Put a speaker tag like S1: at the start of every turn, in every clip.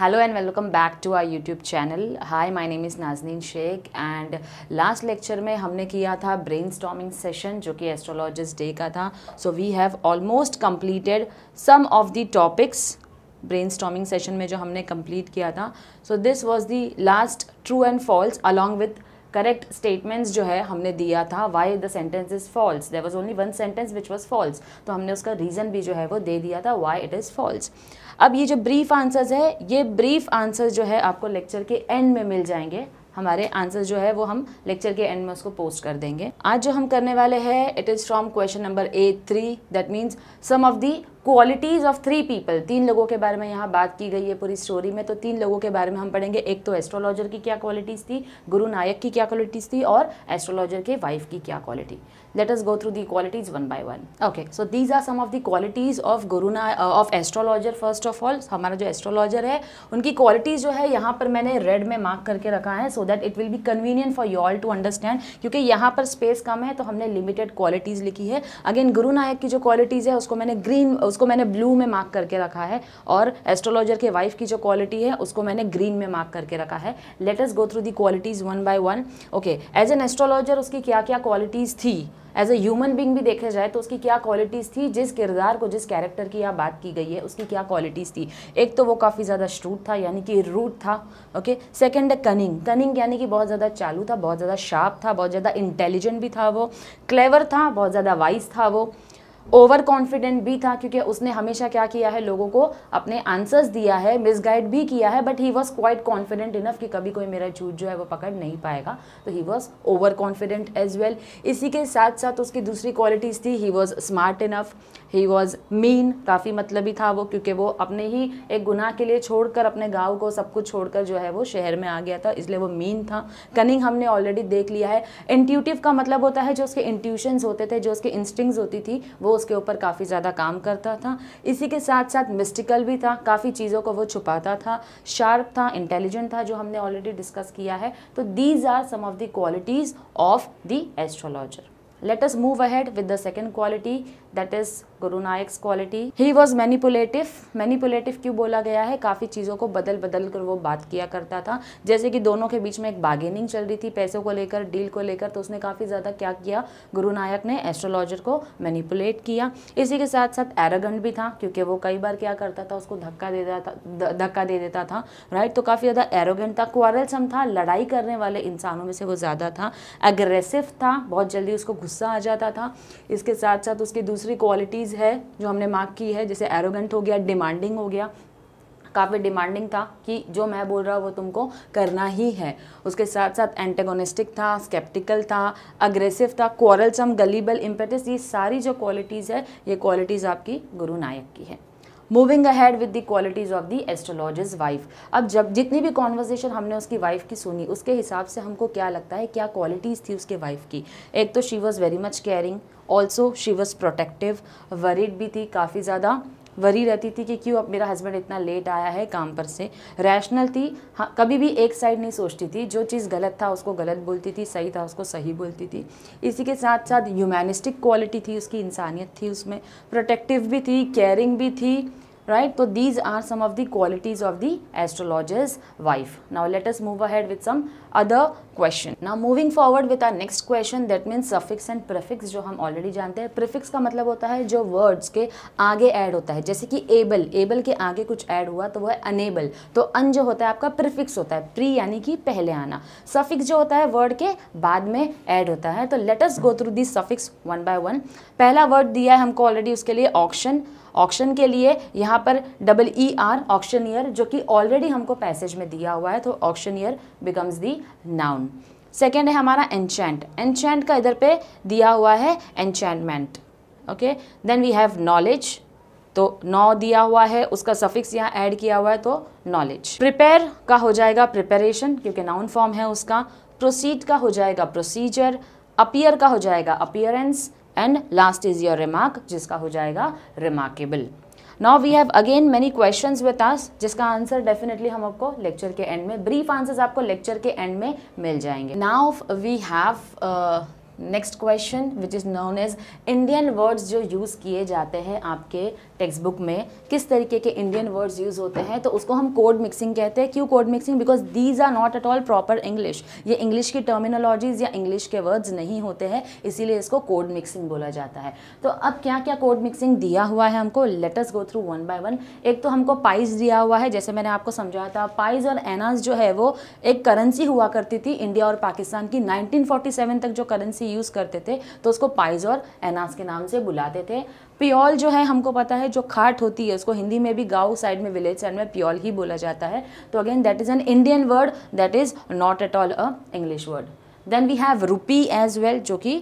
S1: Hello and welcome back to our YouTube channel hi my name is Nazneen Shaikh and last lecture में हमने किया था brain brainstorming session जो कि एस्ट्रोलॉजिस्ट डे का था so we have almost completed some of the topics brainstorming session में जो हमने कंप्लीट किया था so this was the last true and false along with correct statements जो है हमने दिया था why the sentence is false there was only one sentence which was false तो हमने उसका रीज़न भी जो है वो दे दिया था वाई इट इज़ फॉल्स अब ये जो ब्रीफ आंसर्स है ये ब्रीफ आंसर्स जो है आपको लेक्चर के एंड में मिल जाएंगे हमारे आंसर जो है वो हम लेक्चर के एंड में उसको पोस्ट कर देंगे आज जो हम करने वाले हैं it is from question number A three that means some of the qualities of three people तीन लोगों के बारे में यहाँ बात की गई है पूरी स्टोरी में तो तीन लोगों के बारे में हम पढ़ेंगे एक तो एस्ट्रोलॉजर की क्या क्वालिटीज़ थी गुरु नायक की क्या क्वालिटीज़ थी और एस्ट्रोलॉजर के वाइफ की क्या quality let us go through the qualities one by one okay so these are some of the qualities of गुरुना of astrologer first of all हमारा जो एस्ट्रोलॉजर है उनकी क्वालिटीज़ जो है यहाँ पर मैंने रेड में मार्क करके रखा है so that it will be convenient for you all to understand क्योंकि यहाँ पर स्पेस कम है तो हमने लिमिटेड क्वालिटीज़ लिखी है अगेन गुरु नायक की जो क्वालिटीज़ है उसको मैंने ग्रीन उसको मैंने ब्लू में मार्क करके रखा है और एस्ट्रोलॉजर के वाइफ की जो क्वालिटी है उसको मैंने ग्रीन में मार्क करके रखा है let us go through the qualities one by one okay as an astrologer उसकी क्या क्या क्वालिटीज़ थी एज ए ह्यूमन बींग भी देखा जाए तो उसकी क्या क्वालिटीज़ थी जिस किरदार को जिस कैरेक्टर की यहाँ बात की गई है उसकी क्या क्वालिटीज़ थी एक तो वो काफ़ी ज़्यादा स्ट्रूट था यानी कि रूट था ओके सेकेंड कनिंग कनिंग यानी कि बहुत ज़्यादा चालू था बहुत ज़्यादा शार्प था बहुत ज़्यादा इंटेलिजेंट भी था वो क्लेवर था बहुत ज़्यादा वाइज था वो ओवर कॉन्फिडेंट भी था क्योंकि उसने हमेशा क्या किया है लोगों को अपने आंसर्स दिया है मिसगाइड भी किया है but he was quite confident enough कि कभी कोई मेरा झूठ जो है वो पकड़ नहीं पाएगा तो he was over confident as well इसी के साथ साथ उसकी दूसरी क्वालिटीज़ थी he was smart enough he was mean काफ़ी मतलब ही था वो क्योंकि वो अपने ही एक गुनाह के लिए छोड़कर अपने गाँव को सब कुछ छोड़कर जो है वो शहर में आ गया था इसलिए वो मीन था कनिंग हमने ऑलरेडी देख लिया है इंट्यूटिव का मतलब होता है जो उसके इंट्यूशंस होते थे जो उसके इंस्टिंग्स होती थी वो उसके ऊपर काफ़ी ज़्यादा काम करता था इसी के साथ साथ मिस्टिकल भी था काफ़ी चीज़ों को वो छुपाता था शार्प था इंटेलिजेंट था जो हमने ऑलरेडी डिस्कस किया है तो these are some of the qualities of the astrologer let us move ahead with the second quality that is Guru Nayak quality he was manipulative manipulative क्यों बोला गया है काफ़ी चीज़ों को बदल बदल कर वो बात किया करता था जैसे कि दोनों के बीच में एक बार्गेनिंग चल रही थी पैसों को लेकर डील को लेकर तो उसने काफ़ी ज़्यादा क्या किया गुरु नायक ने एस्ट्रोलॉजर को मैनिपुलेट किया इसी के साथ साथ एरागंड भी था क्योंकि वो कई बार क्या करता था उसको धक्का दे देता था धक्का दे देता था राइट तो काफ़ी ज़्यादा एरोगेंट था क्वारलसम था लड़ाई करने वाले इंसानों में से वो ज़्यादा था एग्रेसिव था बहुत जल्दी उसको गुस्सा आ जाता था इसके साथ साथ उसकी दूसरी क्वालिटीज़ चीज़ है जो हमने मार्क की है जैसे एरोगेंट हो गया डिमांडिंग हो गया काफ़ी डिमांडिंग था कि जो मैं बोल रहा हूँ वो तुमको करना ही है उसके साथ साथ एंटेगोनिस्टिक था स्केप्टिकल था अग्रेसिव था सम गलीबल इम्पेटिस ये सारी जो क्वालिटीज़ है ये क्वालिटीज़ आपकी गुरु नायक की है moving ahead with the qualities of the astrologer's wife अब जब जितनी भी कॉन्वर्जेशन हमने उसकी वाइफ की सुनी उसके हिसाब से हमको क्या लगता है क्या क्वालिटीज़ थी उसके वाइफ की एक तो she was very much caring also she was protective worried भी थी काफ़ी ज़्यादा वरी रहती थी कि क्यों अब मेरा हस्बैंड इतना लेट आया है काम पर से रैशनल थी हाँ कभी भी एक साइड नहीं सोचती थी जो चीज़ गलत था उसको गलत बोलती थी सही था उसको सही बोलती थी इसी के साथ साथ ह्यूमैनिस्टिक क्वालिटी थी उसकी इंसानियत थी उसमें प्रोटेक्टिव भी थी केयरिंग भी थी राइट तो these are some of the qualities of the astrologer's wife now let's move move ahead with some other question ना moving forward with our next question that means suffix and prefix जो हम already जानते हैं prefix का मतलब होता है जो वर्ड्स के आगे ऐड होता है जैसे कि एबल एबल के आगे कुछ ऐड हुआ तो वह अनेबल तो अन जो होता है आपका प्रिफिक्स होता है प्री यानी कि पहले आना सफिक्स जो होता है वर्ड के बाद में ऐड होता है तो let's go through this suffix one by one पहला वर्ड दिया है हमको ऑलरेडी उसके लिए ऑप्शन ऑक्शन के लिए यहाँ पर double E R auctioneer जो कि ऑलरेडी हमको पैसेज में दिया हुआ है तो auctioneer becomes the noun second है हमारा एनचैंट एनचैंट का इधर पे दिया हुआ है enchantment okay then we have knowledge तो नौ दिया हुआ है उसका सफिक्स यहाँ ऐड किया हुआ है तो नॉलेज प्रिपेयर का हो जाएगा प्रिपेरेशन क्योंकि नाउन फॉर्म है उसका प्रोसीड का हो जाएगा प्रोसीजर अपियर का हो जाएगा appearance and last is your remark जिसका हो जाएगा remarkable now we have again many questions with us जिसका आंसर डेफिनेटली हम आपको लेक्चर के एंड में ब्रीफ आंसर्स आपको लेक्चर के एंड में मिल जाएंगे now we have next question which is known as Indian words जो यूज़ किए जाते हैं आपके टेक्स्ट बुक में किस तरीके के इंडियन वर्ड्स यूज़ होते हैं तो उसको हम कोड मिक्सिंग कहते हैं क्यों code mixing because these are not at all proper English ये इंग्लिश की टर्मिनोलॉजीज़ या इंग्लिश के वर्ड्स नहीं होते हैं इसीलिए इसको कोड मिक्सिंग बोला जाता है तो अब क्या क्या कोड मिक्सिंग दिया हुआ है हमको let's go through one by one एक तो हमको पाइज दिया हुआ है जैसे मैंने आपको समझाया था पाइज और एनाज जो है वो एक करेंसी हुआ करती थी इंडिया और पाकिस्तान की नाइनटीन तक जो करेंसी भी यूज़ करते थे तो उसको पाइज और एनास के नाम से बुलाते थे प्योल जो है हमको पता है जो खाट होती है उसको हिंदी में भी गाँव साइड में विलेज साइड में प्योल ही बोला जाता है तो again that is an Indian word that is not at all a English word then we have rupee as well जो कि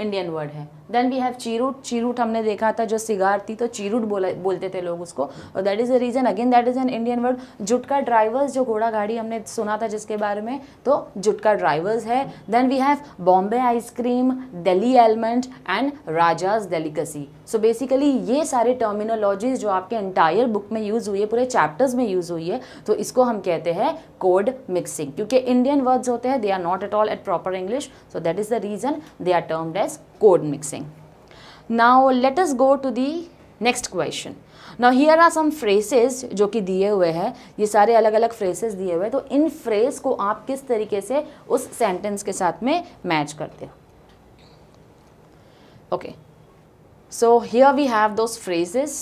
S1: इंडियन वर्ड है then we have cheroot cheroot हमने देखा था जो सिगार थी तो चीरूट बोला बोलते थे लोग उसको और that is a reason again that is an Indian word jutka drivers जो घोड़ा गाड़ी हमने सुना था जिसके बारे में तो जुटका ड्राइवर्स है then we have Bombay ice cream Delhi almond and Raja's delicacy so basically ये सारे टर्मिनोलॉजीज जो आपके एंटायर बुक में यूज़ हुई है पूरे चैप्टर्स में यूज़ हुई है तो इसको हम कहते हैं कोड मिक्सिंग क्योंकि इंडियन वर्ड्स होते हैं they are not at all at proper English so that is the reason they are termed as code mixing Now let us go to the next question now here are some phrases जो कि दिए हुए हैं ये सारे अलग अलग phrases दिए हुए हैं तो इन फ्रेज को आप किस तरीके से उस सेंटेंस के साथ में मैच करते हो okay so here we have those phrases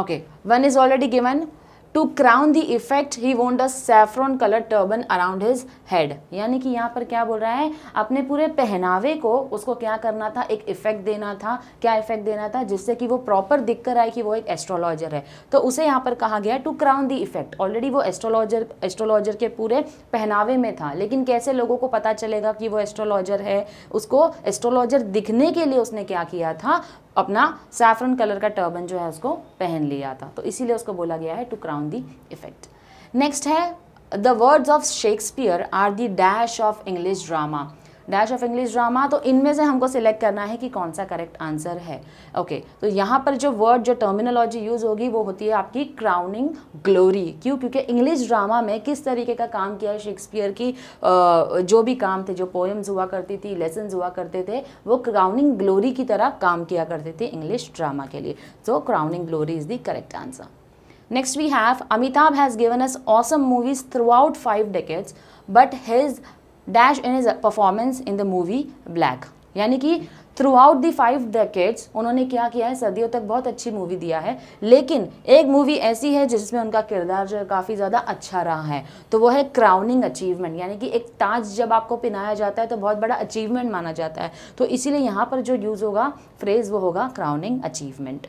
S1: okay one is already given to crown the effect he wound a saffron colour turban around his head यानी कि यहाँ पर क्या बोल रहा है अपने पूरे पहनावे को उसको क्या करना था एक इफेक्ट देना था क्या इफेक्ट देना था जिससे कि वो प्रॉपर दिख कर आए कि वो एक एस्ट्रोलॉजर है तो उसे यहाँ पर कहा गया to crown the effect already वो एस्ट्रोलॉजर एस्ट्रोलॉजर के पूरे पहनावे में था लेकिन कैसे लोगों को पता चलेगा कि वो एस्ट्रोलॉजर है उसको एस्ट्रोलॉजर दिखने के लिए उसने क्या किया था अपना सैफरन कलर का टर्बन जो है उसको पहन लिया था तो इसीलिए उसको बोला गया है to crown the effect next है the words of Shakespeare are the dash of English drama dash of English drama तो इनमें से हमको सिलेक्ट करना है कि कौन सा करेक्ट आंसर है ओके okay, तो यहाँ पर जो वर्ड जो टर्मिनोलॉजी यूज़ होगी वो होती है आपकी क्राउनिंग ग्लोरी क्यों क्योंकि इंग्लिश ड्रामा में किस तरीके का काम किया है शेक्सपियर की जो भी काम थे जो पोएम्स हुआ करती थी लेसन हुआ करते थे वो क्राउनिंग ग्लोरी की तरह काम किया करते थे इंग्लिश ड्रामा के लिए so crowning glory is the correct answer we have Amitabh has given us awesome movies throughout five decades but his dash in his performance in the movie Black यानी कि throughout the five decades उन्होंने क्या किया है सदियों तक बहुत अच्छी मूवी दिया है लेकिन एक मूवी ऐसी है जिसमें उनका किरदार जो है काफ़ी ज़्यादा अच्छा रहा है तो वो है क्राउनिंग अचीवमेंट यानी कि एक ताज जब आपको पहनाया जाता है तो बहुत बड़ा अचीवमेंट माना जाता है तो इसीलिए यहाँ पर जो यूज़ होगा फ्रेज़ वो होगा crowning achievement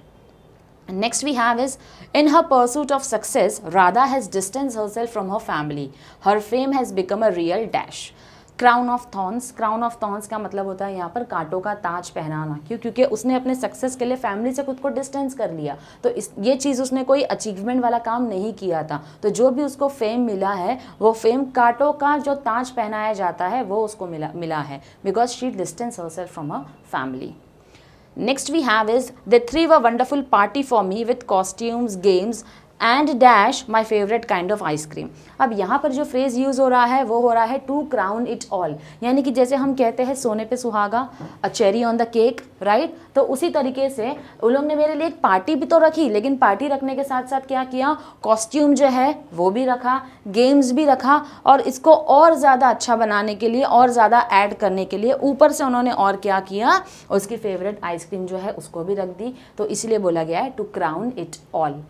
S1: Next we have is, in her pursuit of success, Radha has distanced herself from her family. Her fame has become a real dash. Crown of thorns crown of thorns का मतलब होता है यहाँ पर कांटों का ताज पहनाना क्यों क्योंकि उसने अपने सक्सेस के लिए फैमिली से खुद को डिस्टेंस कर लिया तो इस ये चीज़ उसने कोई अचीवमेंट वाला काम नहीं किया था तो जो भी उसको फेम मिला है वो फेम कांटों का जो ताज पहनाया जाता है वो उसको मिला मिला है because she distance her from a family Next we have is The Three Were Wonderful Party for Me with costumes, games, and dash my favourite kind of ice cream अब यहाँ पर जो फ्रेज़ यूज़ हो रहा है वो हो रहा है टू क्राउन इट ऑल यानी कि जैसे हम कहते हैं सोने पे सुहागा a cherry on the cake right तो उसी तरीके से उन लोग ने मेरे लिए एक पार्टी भी तो रखी लेकिन पार्टी रखने के साथ साथ क्या किया कॉस्ट्यूम जो है वो भी रखा गेम्स भी रखा और इसको और ज़्यादा अच्छा बनाने के लिए और ज़्यादा ऐड करने के लिए ऊपर से उन्होंने और क्या किया उसकी फेवरेट आइसक्रीम जो है उसको भी रख दी तो इसलिए बोला गया है to crown it all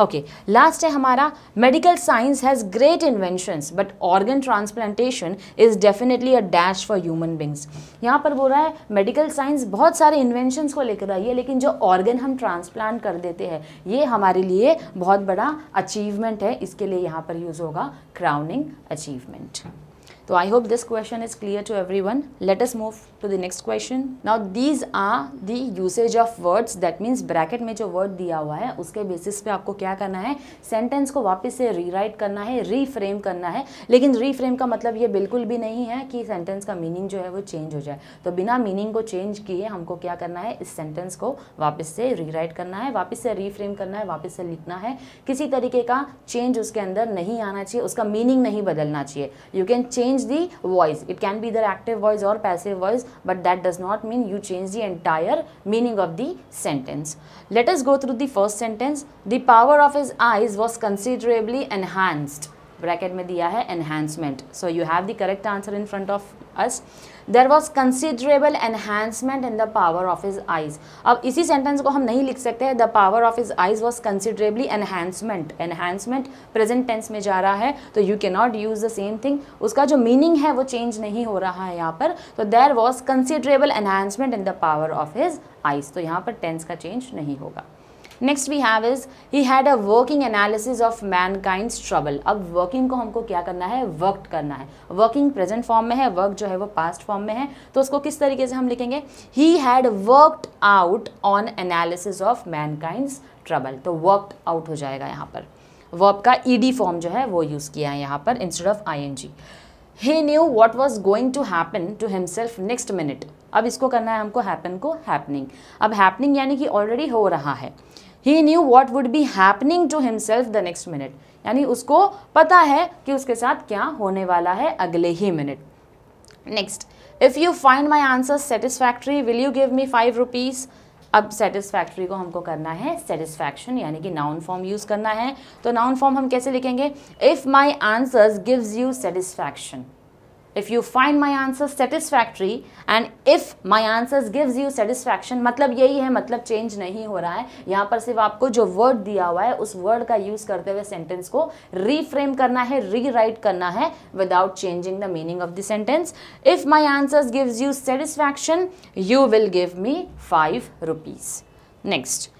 S1: okay last है हमारा medical science has great inventions but organ transplantation is definitely a dash for human beings यहाँ पर बोल रहा है मेडिकल साइंस बहुत सारे इन्वेंशंस को लेकर आई है लेकिन जो ऑर्गन हम ट्रांसप्लांट कर देते हैं ये हमारे लिए बहुत बड़ा अचीवमेंट है इसके लिए यहाँ पर यूज़ होगा क्राउनिंग अचीवमेंट तो I hope this question is clear to everyone let's move to the next question. Now these are the usage of words that means bracket में जो वर्ड दिया हुआ है उसके बेसिस पे आपको क्या करना है सेंटेंस को वापस से रीराइट करना है रीफ्रेम करना है लेकिन रीफ्रेम का मतलब ये बिल्कुल भी नहीं है कि सेंटेंस का मीनिंग जो है वो चेंज हो जाए तो बिना मीनिंग को चेंज किए हमको क्या करना है इस सेंटेंस को वापस से रीराइट करना है वापस से रीफ्रेम करना है वापस से लिखना है किसी तरीके का चेंज उसके अंदर नहीं आना चाहिए उसका मीनिंग नहीं बदलना चाहिए you can change the voice it can be इधर एक्टिव वॉइस और passive voice but that does not mean you change the entire meaning of the sentence. Let us go through the first sentence. The power of his eyes was considerably enhanced bracket में दिया है enhancement so you have the correct answer in front of us there was considerable enhancement in the power of his eyes अब इसी sentence को हम नहीं लिख सकते हैं the power of his eyes was considerably enhancement enhancement present tense में जा रहा है तो you can not use the same thing उसका जो मीनिंग है वो चेंज नहीं हो रहा है यहाँ पर तो there was considerable enhancement in the power of his eyes तो यहाँ पर टेंस का चेंज नहीं होगा next we have is he had a working analysis of mankind's trouble अब वर्किंग को हमको क्या करना है वर्कड करना है वर्किंग प्रेजेंट फॉर्म में है वर्क जो है वो पास्ट फॉर्म में है तो उसको किस तरीके से हम लिखेंगे he had worked out an analysis of kind trouble तो वर्कड आउट हो जाएगा यहाँ पर वर्क का ईडी फॉर्म जो है वो यूज़ किया है यहाँ पर instead of I N G he knew what was going to happen to himself next minute अब इसको करना है हमको हैपन को हैपनिंग अब हैपनिंग यानी कि ऑलरेडी हो रहा है he knew what would be happening to himself the next minute यानी उसको पता है कि उसके साथ क्या होने वाला है अगले ही मिनट next if you find my answer satisfactory will you give me five rupees अब सेटिस्फैक्ट्री को हमको करना है सेटिस्फैक्शन यानी कि नाउन फॉर्म यूज़ करना है तो नाउन फॉर्म हम कैसे लिखेंगे if my answers gives you satisfaction if you find my answer satisfactory and if my answer gives you satisfaction मतलब यही है मतलब चेंज नहीं हो रहा है यहां पर सिर्फ आपको जो वर्ड दिया हुआ है उस वर्ड का यूज़ करते हुए सेंटेंस को रीफ्रेम करना है रीराइट करना है without changing the meaning of the sentence if my answers gives you satisfaction you will give me five rupees next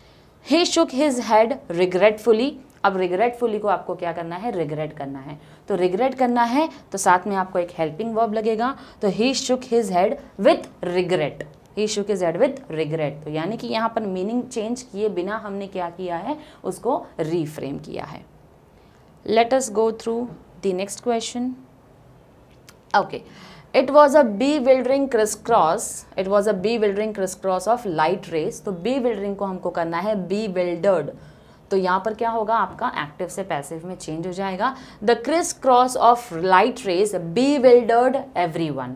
S1: he shook his head regretfully अब रिग्रेटफुली को आपको क्या करना है रिग्रेट करना है तो रिग्रेट करना है तो साथ में आपको एक हेल्पिंग वर्ब लगेगा तो he shook his head with regret he shook his head with regret तो यानी कि यहाँ पर मीनिंग चेंज किए बिना हमने क्या किया है उसको रीफ्रेम किया है let us go through the next question okay it was a bewildering criss cross it was a bewildering criss cross of light rays तो बी विल्डरिंग को हमको करना है बी विल्डर्ड तो यहाँ पर क्या होगा आपका एक्टिव से पैसिव में चेंज हो जाएगा the criss cross of light rays bewildered everyone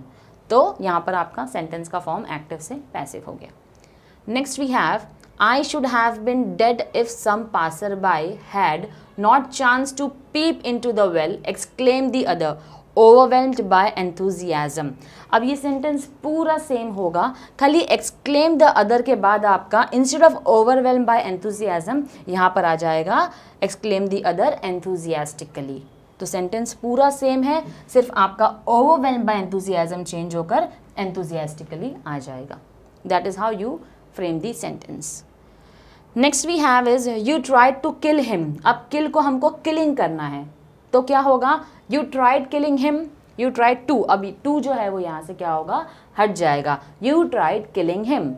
S1: तो यहाँ पर आपका सेंटेंस का फॉर्म एक्टिव से पैसिव हो गया next we have I should have been dead if some passer by had not chance to peep into the well exclaim the other overwhelmed by enthusiasm अब ये sentence पूरा same होगा खाली exclaim the other के बाद आपका instead of overwhelm by enthusiasm यहाँ पर आ जाएगा एक्सक्लेम द अदर एंथुजियास्टिकली तो सेंटेंस पूरा सेम है सिर्फ आपका ओवरवेल्म बाय एंथुजियाज़म चेंज होकर एंथुजियास्टिकली आ जाएगा that is how you frame the sentence next we have is you try to kill him अब किल को हमको किलिंग करना है तो क्या होगा you tried killing him you tried to अभी टू जो है वो यहाँ से क्या होगा हट जाएगा you tried killing him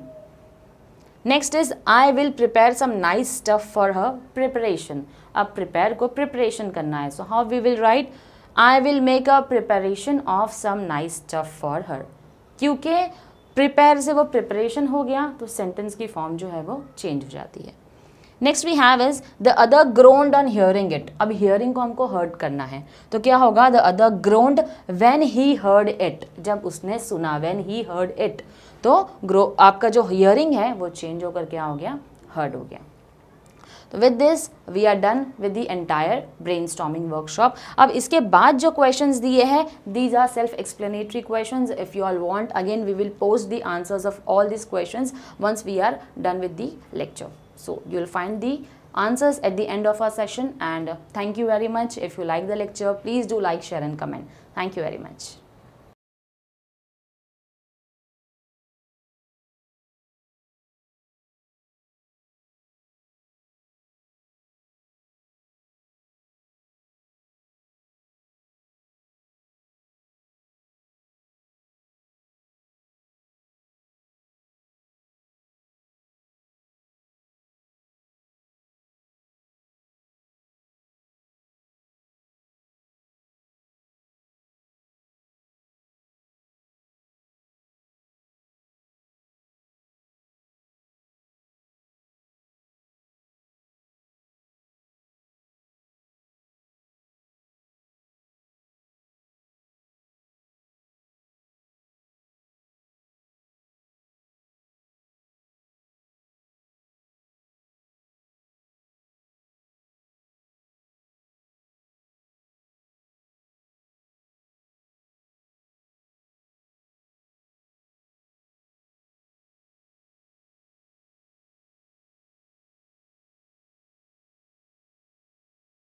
S1: next is I will prepare some nice stuff for her preparation अब प्रिपेयर को प्रिपरेशन करना है so how we will write I will make a preparation of some nice stuff for her क्योंकि prepare से वो preparation हो गया तो सेंटेंस की फॉर्म जो है वो चेंज हो जाती है next we have is the other groaned on hearing it अब हियरिंग को हमको हर्ट करना है तो क्या होगा the other groaned when he heard it जब उसने सुना वेन ही हर्ड इट तो ग्रो आपका जो हियरिंग है वो चेंज होकर क्या हो गया हर्ड हो गया तो with this we are done with the entire brainstorming workshop अब इसके बाद जो क्वेश्चन दिए हैं these are self explanatory question if you all want again we will post the answers of all this question once we are done with the lecture So you will find the answers at the end of our session and thank you very much. If you like the lecture, please do like, share and comment. Thank you very much.